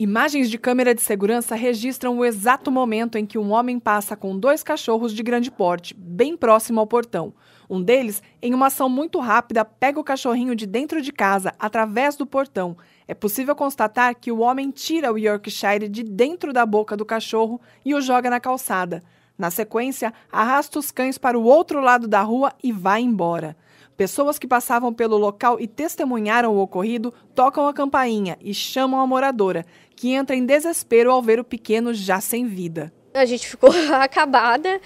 Imagens de câmera de segurança registram o exato momento em que um homem passa com dois cachorros de grande porte, bem próximo ao portão. Um deles, em uma ação muito rápida, pega o cachorrinho de dentro de casa, através do portão. É possível constatar que o homem tira o Yorkshire de dentro da boca do cachorro e o joga na calçada. Na sequência, arrasta os cães para o outro lado da rua e vai embora. Pessoas que passavam pelo local e testemunharam o ocorrido tocam a campainha e chamam a moradora, que entra em desespero ao ver o pequeno já sem vida. A gente ficou acabada,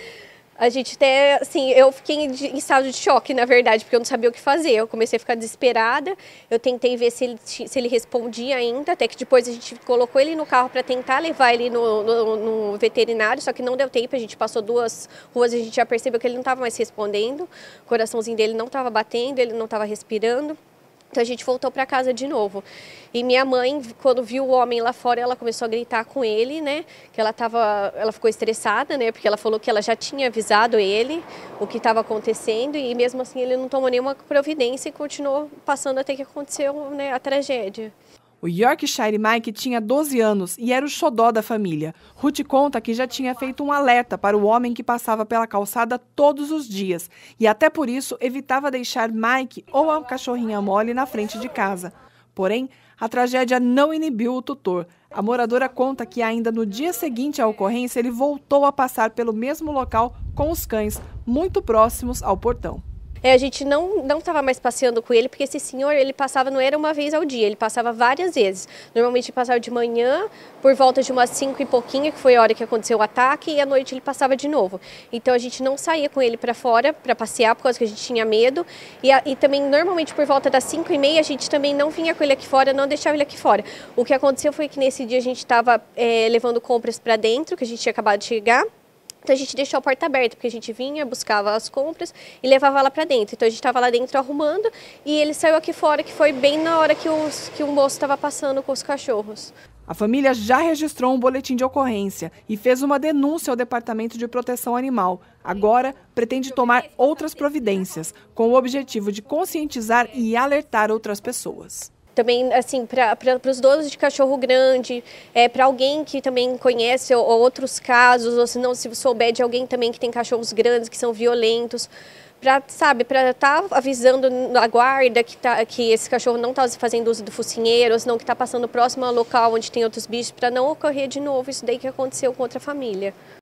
a gente até, assim, eu fiquei em, estado de choque, na verdade, porque eu não sabia o que fazer. Eu comecei a ficar desesperada, eu tentei ver se ele, se ele respondia ainda, até que depois a gente colocou ele no carro para tentar levar ele no, no, no, veterinário, só que não deu tempo, a gente passou duas ruas e a gente já percebeu que ele não estava mais respondendo, o coraçãozinho dele não estava batendo, ele não estava respirando. Então a gente voltou para casa de novo. E minha mãe, quando viu o homem lá fora, ela começou a gritar com ele, né? Que ela tava, ela ficou estressada, né? Porque ela falou que ela já tinha avisado ele o que estava acontecendo e mesmo assim ele não tomou nenhuma providência e continuou passando até que aconteceu, né, a tragédia. O Yorkshire Mike tinha 12 anos e era o xodó da família. Ruth conta que já tinha feito um alerta para o homem que passava pela calçada todos os dias e até por isso evitava deixar Mike ou a cachorrinha mole na frente de casa. Porém, a tragédia não inibiu o tutor. A moradora conta que ainda no dia seguinte à ocorrência ele voltou a passar pelo mesmo local com os cães, muito próximos ao portão é, a gente não não estava mais passeando com ele, porque esse senhor, ele passava, não era uma vez ao dia, ele passava várias vezes. Normalmente ele passava de manhã, por volta de umas 5 e pouquinho, que foi a hora que aconteceu o ataque, e à noite ele passava de novo. Então a gente não saía com ele para fora, para passear, por causa que a gente tinha medo. E, a, e também, normalmente, por volta das 5 e meia, a gente também não vinha com ele aqui fora, não deixava ele aqui fora. O que aconteceu foi que nesse dia a gente estava é, levando compras para dentro, que a gente tinha acabado de chegar, então a gente deixou a porta aberta, porque a gente vinha, buscava as compras e levava lá para dentro. Então a gente estava lá dentro arrumando e ele saiu aqui fora, que foi bem na hora que, os, que o moço estava passando com os cachorros. A família já registrou um boletim de ocorrência e fez uma denúncia ao Departamento de Proteção Animal. Agora, pretende tomar outras providências, com o objetivo de conscientizar e alertar outras pessoas também assim para os donos de cachorro grande, é, para alguém que também conhece ou, ou outros casos, ou se não se souber de alguém também que tem cachorros grandes que são violentos, para sabe para estar tá avisando a guarda que tá, que esse cachorro não está fazendo uso do focinheiro, ou senão que está passando próximo ao local onde tem outros bichos, para não ocorrer de novo isso daí que aconteceu com outra família.